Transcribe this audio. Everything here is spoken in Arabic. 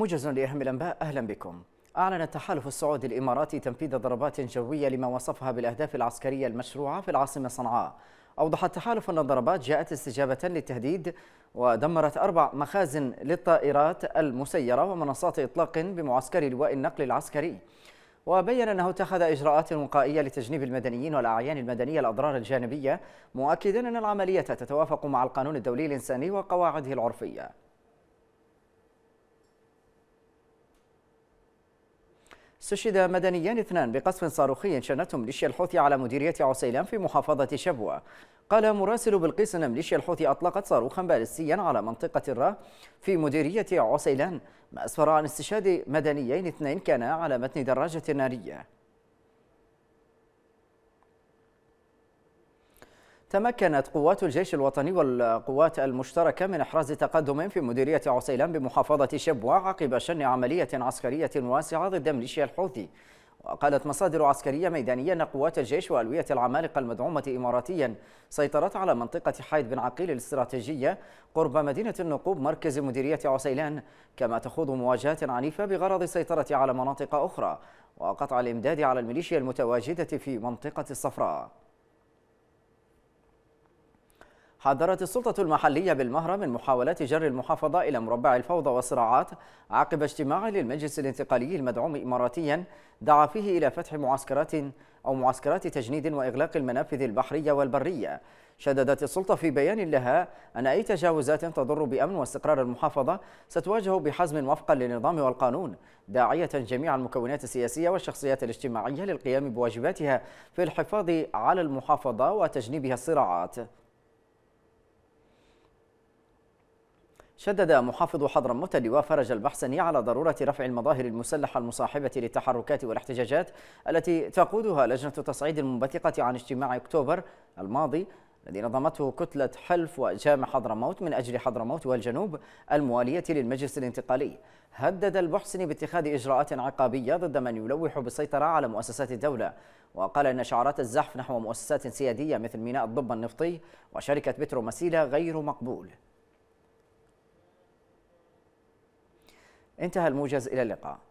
موجز لأهم الأنباء أهلا بكم أعلن التحالف السعودي الإماراتي تنفيذ ضربات جوية لما وصفها بالأهداف العسكرية المشروعة في العاصمة صنعاء أوضح التحالف أن الضربات جاءت استجابة للتهديد ودمرت أربع مخازن للطائرات المسيرة ومنصات إطلاق بمعسكر لواء النقل العسكري وبين أنه اتخذ إجراءات وقائية لتجنيب المدنيين والأعيان المدنية الأضرار الجانبية مؤكدا أن العملية تتوافق مع القانون الدولي الإنساني وقواعده العرفية استشهد مدنيان اثنان بقصف صاروخي شنته ميليشيا الحوثي على مديرية عسيلان في محافظة شبوة قال مراسل بلقيس أن ميليشيا الحوثي أطلقت صاروخا باليستيا على منطقة الرا في مديرية عسيلان ما أسفر عن استشهاد مدنيين اثنين كانا على متن دراجة نارية تمكنت قوات الجيش الوطني والقوات المشتركة من إحراز تقدم في مديرية عسيلان بمحافظة شبوة عقب شن عملية عسكرية واسعة ضد ميليشيا الحوثي وقالت مصادر عسكرية ميدانية أن قوات الجيش وألوية العمالقة المدعومة إماراتيا سيطرت على منطقة حايد بن عقيل الاستراتيجية قرب مدينة النقوب مركز مديرية عسيلان كما تخوض مواجهات عنيفة بغرض السيطرة على مناطق أخرى وقطع الإمداد على الميليشيا المتواجدة في منطقة الصفراء حذرت السلطة المحلية بالمهرة من محاولات جر المحافظة إلى مربع الفوضى والصراعات عقب اجتماع للمجلس الانتقالي المدعوم إماراتيا دعا فيه إلى فتح معسكرات أو معسكرات تجنيد وإغلاق المنافذ البحرية والبرية شددت السلطة في بيان لها أن أي تجاوزات تضر بأمن واستقرار المحافظة ستواجه بحزم وفقا للنظام والقانون داعية جميع المكونات السياسية والشخصيات الاجتماعية للقيام بواجباتها في الحفاظ على المحافظة وتجنيبها الصراعات شدد محافظ حضرموت اللواء فرج البحسني على ضرورة رفع المظاهر المسلحة المصاحبة للتحركات والاحتجاجات التي تقودها لجنة تصعيد المنبثقة عن اجتماع أكتوبر الماضي الذي نظمته كتلة حلف وجامع حضرموت من أجل حضرموت والجنوب الموالية للمجلس الانتقالي هدد البحسني باتخاذ إجراءات عقابية ضد من يلوح بالسيطرة على مؤسسات الدولة وقال أن شعارات الزحف نحو مؤسسات سيادية مثل ميناء الضب النفطي وشركة بترو مسيلة غير مقبول انتهى الموجز إلى اللقاء